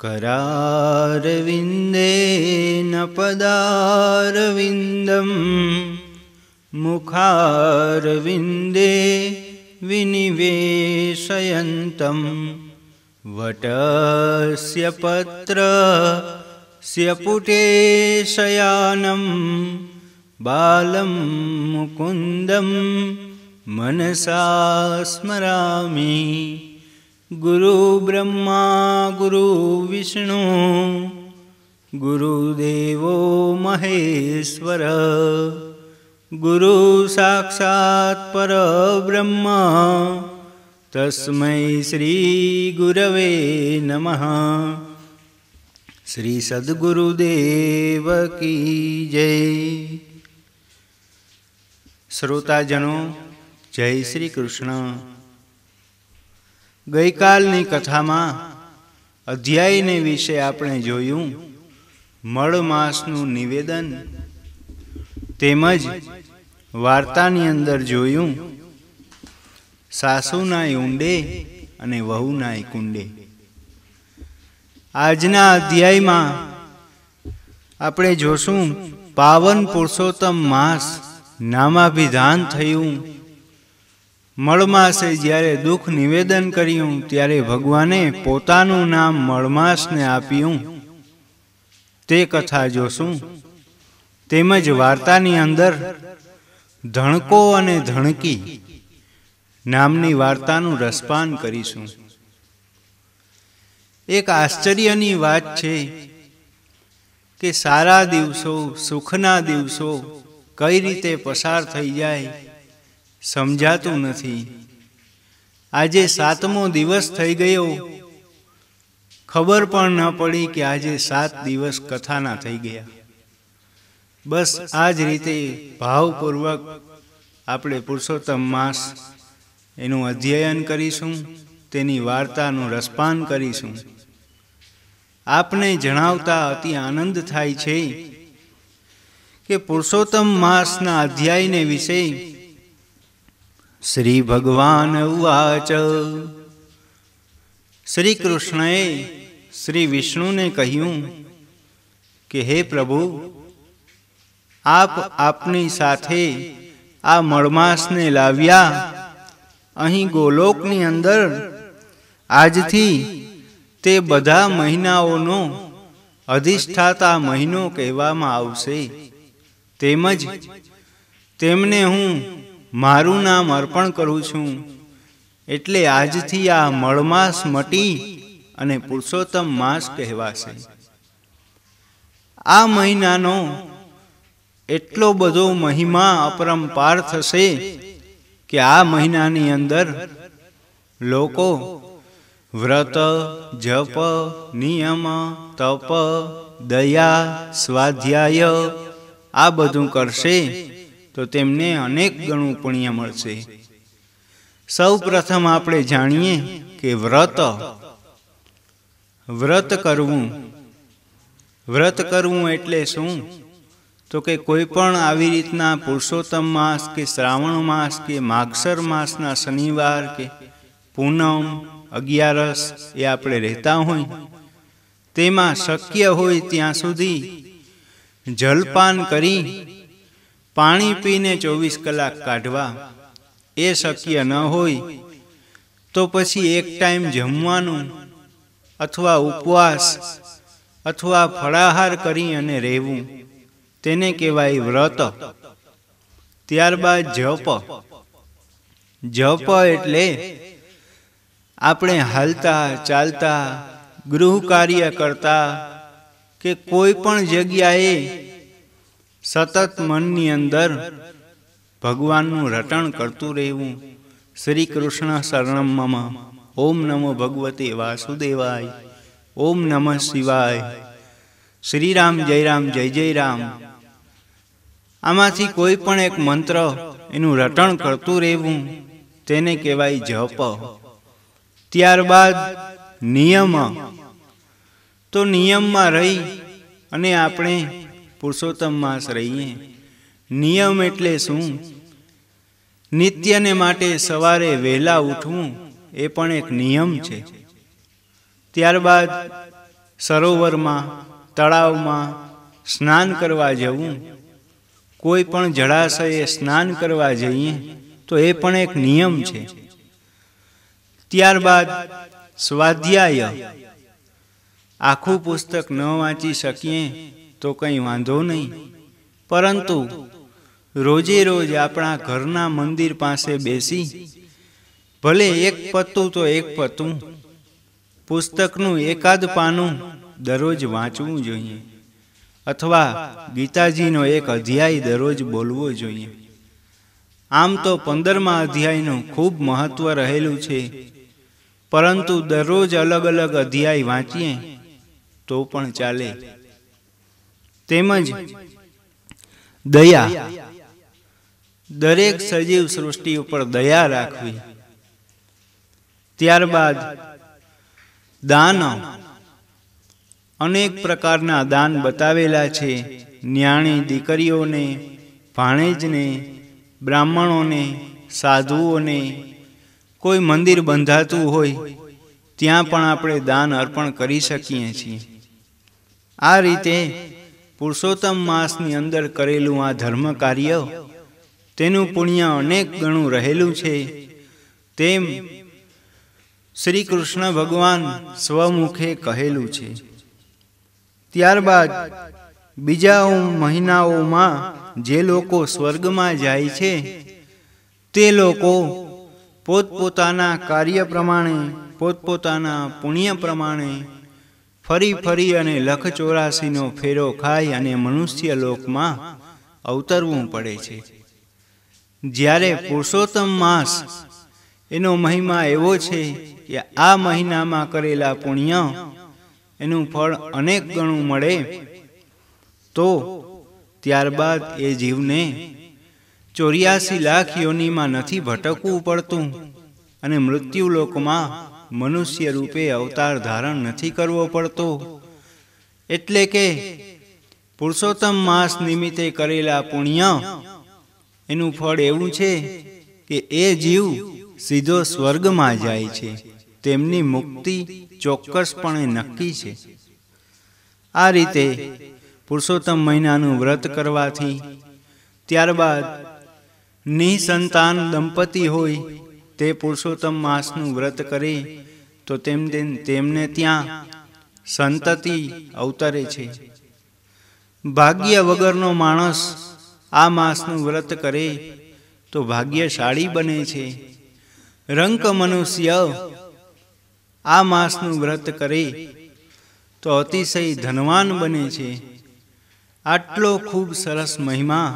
करविन्देन पदारविन्दं मुखारविन्दे विनिवेशयन्तं वटस्य पत्रस्य स्यपुटेशयानं बालं मुकुन्दं मनसा स्मरामि ગુરુ બ્રહ્મા ગુરુ વિષ્ણુ ગુરુદેવો મહેશ્વર ગુરુ સાક્ષાત પરબ્રહ્મ તસ્મૈ શ્રી ગુરવે નમઃ શ્રી સદગુરુદેવ કી જય શ્રોતાજનો જય શ્રી કૃષ્ણ ગઈકાલની કથામાં અધ્યાયને વિશે આપણે જોયું મળ માસનું નિવેદન તેમજ વાર્તાની અંદર જોયું સાસુનાય ઊંડે અને વહુનાય કુંડે આજના અધ્યાયમાં આપણે જોશું પાવન પુરુષોત્તમ માસ નામાભિધાન થયું મળમાસે જ્યારે દુઃખ નિવેદન કર્યું ત્યારે ભગવાને પોતાનું નામ મળમાસને આપ્યું તે કથા જોશું તેમજ વાર્તાની અંદર ધણકો અને ધણકી નામની વાર્તાનું રસપાન કરીશું એક આશ્ચર્યની વાત છે કે સારા દિવસો સુખના દિવસો કઈ રીતે પસાર થઈ જાય સમજાતું નથી આજે સાતમો દિવસ થઈ ગયો ખબર પણ ન પડી કે આજે સાત દિવસ કથાના થઈ ગયા બસ આ જ રીતે ભાવપૂર્વક આપણે પુરુષોત્તમ માસ એનું અધ્યયન કરીશું તેની વાર્તાનું રસપાન કરીશું આપને જણાવતા અતિ આનંદ થાય છે કે પુરુષોત્તમ માસના અધ્યાયને વિશે શ્રી ભગવાન ઉવાચ શ્રી કૃષ્ણએ શ્રી વિષ્ણુને કહ્યું કે હે પ્રભુ આપ આપની સાથે આ મળમાસને લાવ્યા અહીં ગોલોકની અંદર આજથી તે બધા મહિનાઓનો અધિષ્ઠાતા મહિનો કહેવામાં આવશે તેમજ તેમને હું મારું નામ અર્પણ કરું છું એટલે આજથી આ મળમાસ મટી અને પુરુષોત્તમ માસ કહેવાશે આ મહિનાનો એટલો બધો મહિમા અપરંપાર થશે કે આ મહિનાની અંદર લોકો વ્રત જપ નિયમ તપ દયા સ્વાધ્યાય આ બધું કરશે તો તેમને અનેક ગણું પુણ્ય મળશે સૌ પ્રથમ આપણે જાણીએ કે વ્રત વ્રત કરવું વ્રત કરવું એટલે શું તો કે કોઈ પણ આવી રીતના પુરુષોત્તમ માસ કે શ્રાવણ માસ કે માગસર માસના શનિવાર કે પૂનમ અગિયારસ એ આપણે રહેતા હોય તેમાં શક્ય હોય ત્યાં સુધી જલપાન કરી પાણી પીને ચોવીસ કલાક કાઢવા એ શક્ય ન હોય તો પછી એક ટાઈમ જમવાનું અથવા ઉપવાસ અથવા ફળાહાર કરી અને રહેવું તેને કહેવાય વ્રત ત્યારબાદ જપ જપ એટલે આપણે હાલતા ચાલતા ગૃહ કાર્ય કરતા કે કોઈ પણ જગ્યાએ સતત મનની અંદર ભગવાનનું રટણ કરતું રહેવું શ્રી કૃષ્ણ શરણમ ઓમ નમો ભગવતે વાસુદેવાય ઓમ નમઃ શિવાય શ્રી રામ જય રામ જય જય રામ આમાંથી કોઈ પણ એક મંત્ર એનું રટણ કરતું રહેવું તેને કહેવાય જપ ત્યારબાદ નિયમ તો નિયમમાં રહી અને આપણે પુરુષોત્તમ માસ રહીએ નિયમ એટલે શું નિત્યને માટે સવારે વહેલા ઉઠવું એ પણ એક નિયમ છે ત્યારબાદ સરોવરમાં તળાવમાં સ્નાન કરવા જવું કોઈ પણ જળાશયે સ્નાન કરવા જઈએ તો એ પણ એક નિયમ છે ત્યારબાદ સ્વાધ્યાય આખું પુસ્તક ન વાંચી શકીએ તો કંઈ વાંધો નહીં પરંતુ રોજે રોજ આપણા ઘરના મંદિર પાસે બેસી ભલે એક પત્તું તો એક પત્તું પુસ્તકનું એકાદ પાનું દરરોજ વાંચવું જોઈએ અથવા ગીતાજીનો એક અધ્યાય દરરોજ બોલવો જોઈએ આમ તો પંદરમા અધ્યાયનું ખૂબ મહત્વ રહેલું છે પરંતુ દરરોજ અલગ અલગ અધ્યાય વાંચીએ તો પણ ચાલે તેમજ દયા દરેક સજીવ સૃષ્ટિ ઉપર દયા રાખવી ત્યારબાદ દાન અનેક પ્રકારના દાન બતાવેલા છે ન્યાણી દીકરીઓને ભાણેજને બ્રાહ્મણોને સાધુઓને કોઈ મંદિર બંધાતું હોય ત્યાં પણ આપણે દાન અર્પણ કરી શકીએ છીએ આ રીતે પુરુષોત્તમ માસની અંદર કરેલું આ ધર્મ કાર્ય તેનું પુણ્ય અનેક ગણું રહેલું છે તેમ શ્રી કૃષ્ણ ભગવાન સ્વમુખે કહેલું છે ત્યારબાદ બીજા મહિનાઓમાં જે લોકો સ્વર્ગમાં જાય છે તે લોકો પોતપોતાના કાર્ય પ્રમાણે પોતપોતાના પુણ્ય પ્રમાણે ફરી ફરી અને લખ ચોરાસીનો ફેરો ખાઈ અને મનુષ્ય લોકમાં અવતરવું પડે છે જ્યારે પુરુષોત્તમ માસ એનો મહિમા એવો છે કે આ મહિનામાં કરેલા પુણ્ય એનું ફળ અનેક ગણું મળે તો ત્યારબાદ એ જીવને ચોર્યાસી લાખ યોનીમાં નથી ભટકવું પડતું અને મૃત્યુ લોકમાં મનુષ્ય રૂપે અવતાર ધારણ નથી કરવો પડતો એટલે કે પુરુષોત્તમ માસ નિમિત્તે કરેલા પુણ્ય એનું ફળ એવું છે કે એ જીવ સીધો સ્વર્ગમાં જાય છે તેમની મુક્તિ ચોક્કસપણે નક્કી છે આ રીતે પુરુષોત્તમ મહિનાનું વ્રત કરવાથી ત્યારબાદ નિસંતાન દંપતી હોય તે પુરુષોત્તમ માસનું વ્રત કરે તો તેમ તેમને ત્યાં સંતતિ અવતરે છે ભાગ્ય વગરનો માણસ આ માસનું વ્રત કરે તો ભાગ્યશાળી બને છે રંક મનુષ્ય આ માસનું વ્રત કરે તો અતિશય ધનવાન બને છે આટલો ખૂબ સરસ મહિમા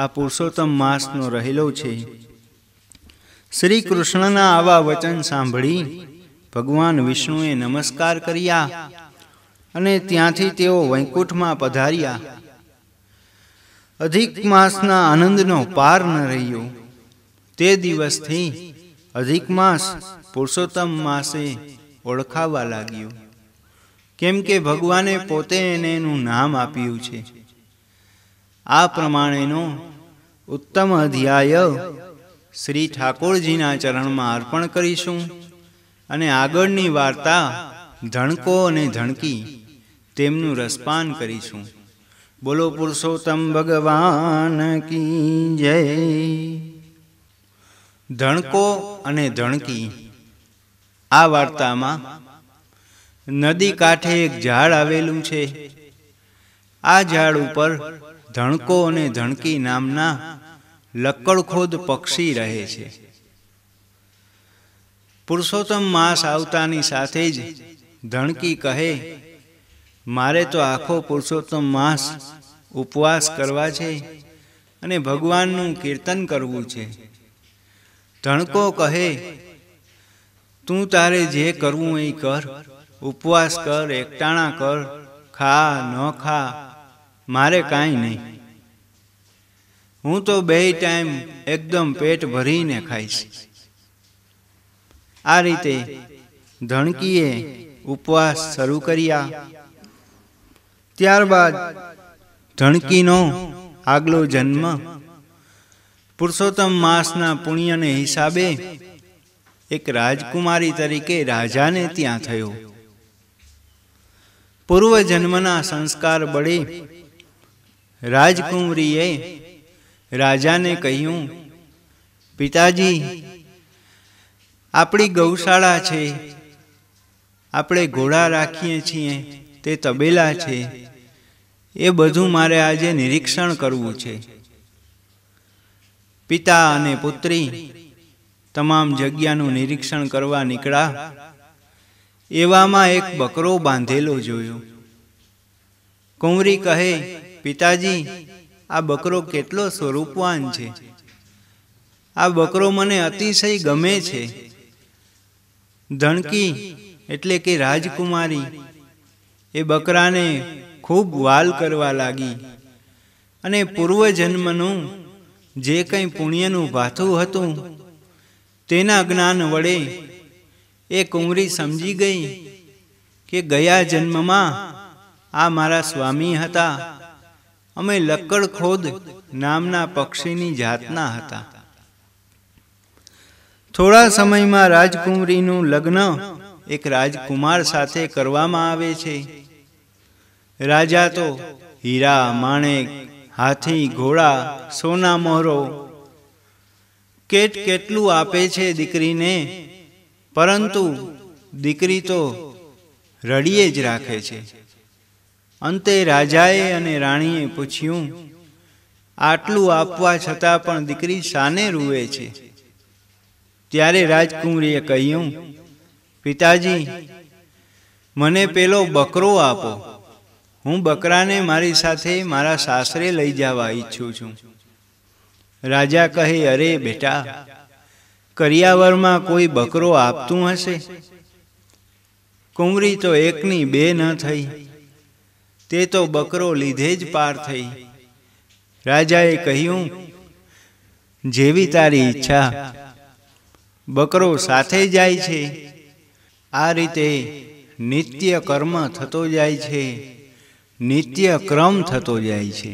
આ પુરુષોત્તમ માસનો રહેલો છે શ્રી કૃષ્ણના આવા વચન સાંભળી ભગવાન વિષ્ણુએ નમસ્કાર કર્યા અને ત્યાંથી તેઓ વૈકુંઠમાં પધાર્યા અધિક માસના આનંદનો પાર ન રહ્યો તે દિવસથી અધિક માસ પુરુષોત્તમ માસે ઓળખાવા લાગ્યો કેમ કે ભગવાને પોતે એને એનું નામ આપ્યું છે આ પ્રમાણેનો ઉત્તમ અધ્યાય શ્રી ઠાકોરજીના ચરણમાં અર્પણ કરીશું અને આગળની વાર્તા ધણકો અને ધણકી તેમનું રસપાન કરીશું બોલો પુરુષોત્તમ ભગવાન કી જય ધણકો અને ધણકી આ વાર્તામાં નદી કાંઠે એક ઝાડ આવેલું છે આ ઝાડ ઉપર ધણકો અને ધણકી નામના લક્કડખોદ પક્ષી રહે છે પુરુષોત્તમ માસ આવતાની સાથે જ ધણકી કહે મારે તો આખો પુરુષોત્તમ માસ ઉપવાસ કરવા છે અને ભગવાનનું કીર્તન કરવું છે ધણકો કહે તું તારે જે કરવું એ કર ઉપવાસ કર એકટાણા કર ખા ન ખા મારે કાંઈ નહીં હું તો બે ટાઈમ એકદમ પેટ ભરીને ખાઈશ આ રીતે ધણકીએ ઉપવાસ શરૂ કર્યા ત્યારબાદ ધણકીનો આગલો જન્મ પુરુષોત્તમ માસના પુણ્યને હિસાબે એક રાજકુમારી તરીકે રાજાને ત્યાં થયો પૂર્વ જન્મના સંસ્કાર બળે રાજકુંવરીએ રાજાને કહ્યું પિતાજી આપણી ગૌશાળા છે આપણે ઘોડા રાખીએ છીએ તે તબેલા છે એ બધું મારે આજે નિરીક્ષણ કરવું છે પિતા અને પુત્રી તમામ જગ્યાનું નિરીક્ષણ કરવા નીકળ્યા એવામાં એક બકરો બાંધેલો જોયો કુંવરી કહે પિતાજી આ બકરો કેટલો સ્વરૂપવાન છે આ બકરો મને અતિશય ગમે છે ધણકી એટલે કે રાજકુમારી એ બકરાને ખૂબ વાલ કરવા લાગી અને પૂર્વજન્મનું જે કંઈ પુણ્યનું ભાથું હતું તેના જ્ઞાન વડે એ કુંવરી સમજી ગઈ કે ગયા જન્મમાં આ મારા સ્વામી હતા અમે લક્કડખોદ નામના પક્ષીની જાતના હતા થોડા સમયમાં રાજકુમારીનું લગ્ન એક રાજકુમાર સાથે કરવામાં આવે છે રાજા તો હીરા માણેક હાથી ઘોડા સોના મોહરો કેટ કેટલું આપે છે દીકરીને પરંતુ દીકરી તો રડીએ જ રાખે છે અંતે રાજાએ અને રાણીએ પૂછ્યું આટલું આપવા છતાં પણ દીકરી શાને રૂવે છે ત્યારે રાજકુંવરીએ કહ્યું પિતાજી મને પેલો બકરો આપો હું બકરાને મારી સાથે મારા સાસરે લઈ જવા ઈચ્છું છું રાજા કહે અરે બેટા કરિયાવરમાં કોઈ બકરો આપતું હશે કુંવરી તો એકની બે ન થઈ તે તો બકરો લીધે જ પાર થઈ રાજાએ કહ્યું જેવી તારી ઈચ્છા બકરો સાથે જાય છે આ રીતે નિત્ય કર્મ થતો જાય છે નિત્ય ક્રમ થતો જાય છે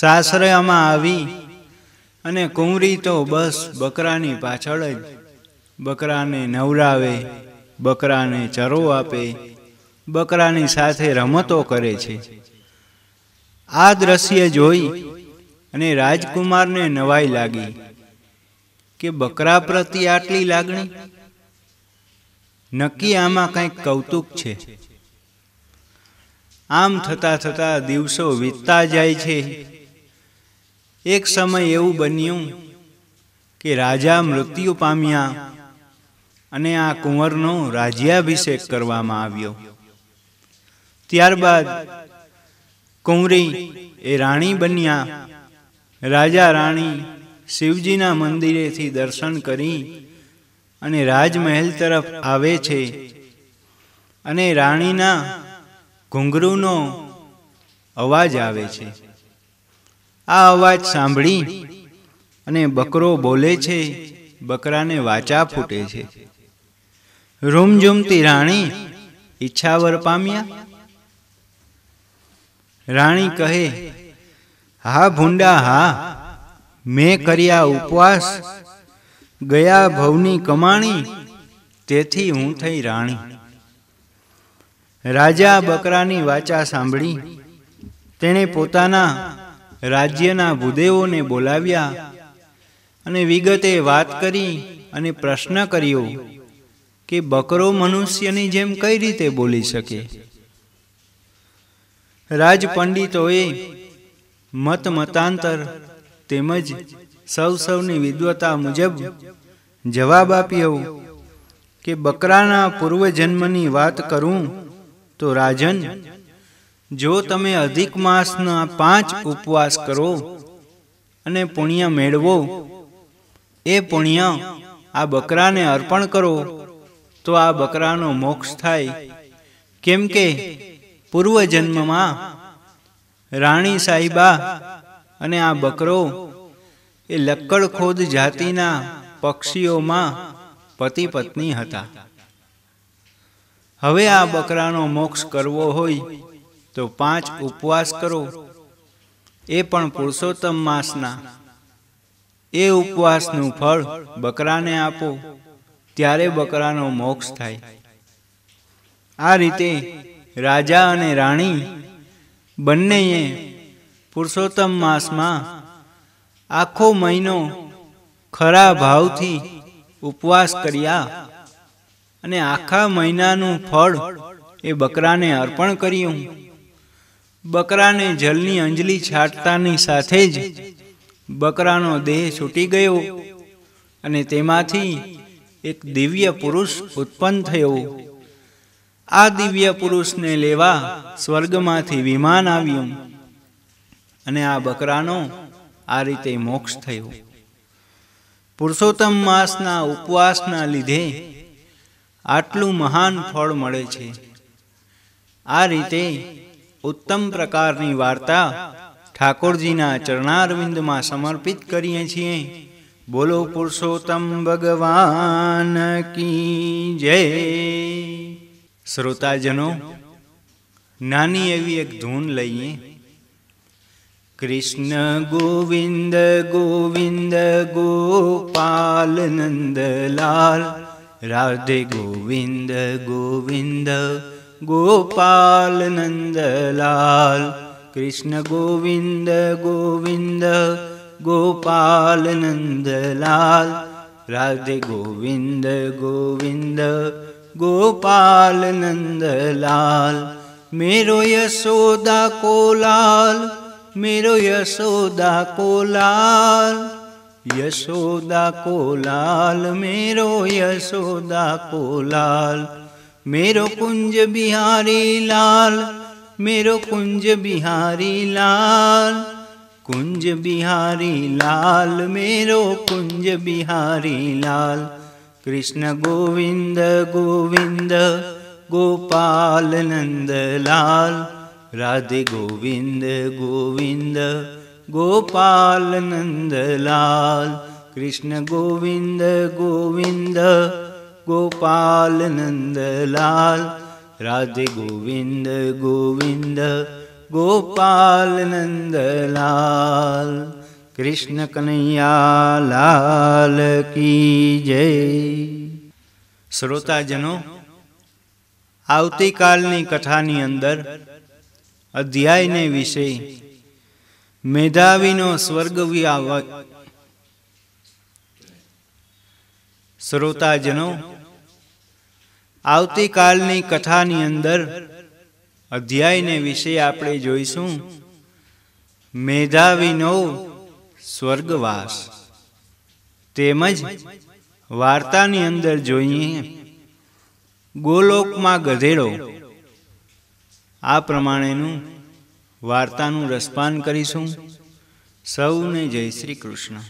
સાસરામાં આવી અને કુંવરી તો બસ બકરાની પાછળ જ બકરાને નવરાવે બકરાને ચરો આપે બકરાની સાથે રમતો કરે છે આ દ્રશ્ય જોઈ અને રાજકુમારને નવાઈ લાગી કે બકરા પ્રત્યે આટલી લાગણી નક્કી આમાં કંઈક કૌતુક છે આમ થતાં થતાં દિવસો વીતતા જાય છે એક સમય એવું બન્યું કે રાજા મૃત્યુ પામ્યા અને આ કુંવરનો રાજ્યાભિષેક કરવામાં આવ્યો ત્યારબાદ કુંવરી એ રાણી બન્યા રાજા રાણી શિવજીના મંદિરેથી દર્શન કરી અને રાજમહેલ તરફ આવે છે અને રાણીના ઘુંઘરૂનો અવાજ આવે છે આ અવાજ સાંભળી અને બકરો બોલે છે બકરાને વાચા ફૂટે છે રૂમઝૂમતી રાણી ઈચ્છાવર પામ્યા રાણી કહે હા ભૂંડા હા મેં કર્યા ઉપવાસ ગયા ભવની કમાણી તેથી હું થઈ રાણી રાજા બકરાની વાચા સાંભળી તેણે પોતાના રાજ્યના ભૂદેવોને બોલાવ્યા અને વિગતે વાત કરી અને પ્રશ્ન કર્યો કે બકરો મનુષ્યની જેમ કઈ રીતે બોલી શકે રાજ પંડિતોએ મત મતાંતર તેમજ સૌ સૌની વિદ્વતા મુજબ જવાબ આપ્યો કે બકરાના પૂર્વજન્મની વાત કરું તો રાજન જો તમે અધિક માસના પાંચ ઉપવાસ કરો અને પુણ્ય મેળવો એ પુણ્ય આ બકરાને અર્પણ કરો તો આ બકરાનો મોક્ષ થાય કેમ કે પૂર્વ જન્મમાં રાણી સાહિબા અને આ બકરો એ લક્કડખોદ જાતિના પક્ષીઓમાં પતિ પત્ની હતા હવે આ બકરાનો મોક્ષ કરવો હોય તો પાંચ ઉપવાસ કરો એ પણ પુરુષોત્તમ માસના એ ઉપવાસનું ફળ બકરાને આપો ત્યારે બકરાનો મોક્ષ થાય આ રીતે રાજા અને રાણી બંનેએ પુરુષોત્તમ માસમાં આખો મહિનો ખરા ભાવથી ઉપવાસ કર્યા અને આખા મહિનાનું ફળ એ બકરાને અર્પણ કર્યું બકરાને જલની અંજલિ છાંટતાની સાથે જ બકરાનો દેહ છૂટી ગયો અને તેમાંથી એક દિવ્ય પુરુષ ઉત્પન્ન થયો આ દિવ્ય પુરુષને લેવા સ્વર્ગમાંથી વિમાન આવ્યું અને આ બકરાનો આ રીતે મોક્ષ થયો પુરુષોત્તમ માસના ઉપવાસના લીધે આટલું મહાન ફળ મળે છે આ રીતે ઉત્તમ પ્રકારની વાર્તા ઠાકોરજીના ચરણારવિંદમાં સમર્પિત કરીએ છીએ બોલો પુરુષોત્તમ ભગવાન કી જય श्रोता नानी नानि एक धून लिये कृष्ण गोविंद गोविंद गोपाल नन्दलाल राधे गोविंद गोविंद गोपाल नन्दलाल कृष्ण गोविंद गोविंद गोपाल नन्दलाल राधे गोविंद गोविंद गोपाल नन्दलाल मेरो यशोदा को लाल मेरो यशोदा को लाल यशोदा को लाल मेरो यशोदा को लाल मेरो कुंज बिहारी लाल मेरो कुंज बिहारी लाल कुंज बिहारी लाल मेरो कुंज बिहारी लाल કૃષ્ણ ગોવિંદ ગોવિંદ ગોપાલ નંદલાલ રાધે ગોવિંદ ગોવિંદ ગોપાલ નંદલાલ કૃષ્ણ ગોવિંદ ગોવિંદ ગોપાલ નંદલાલ રાધે ગોવિંદ ગોવિંદ ગોપાલ નંદલાલ કૃષ્ણ કનૈયા લાલ કી જય શ્રોતાજનો આવતીકાલની કથાની અંદર અધ્યાયને વિશે મેધાવીનો સ્વર્ગ વ્યાવત શ્રોતાજનો આવતીકાલની કથાની અંદર અધ્યાયને વિશે આપણે જોઈશું મેધાવીનો સ્વર્ગવાસ તેમજ વાર્તાની અંદર જોઈએ ગોલોકમાં ગધેડો આ પ્રમાણેનું વાર્તાનું રસપાન કરીશું સૌને જય શ્રી કૃષ્ણ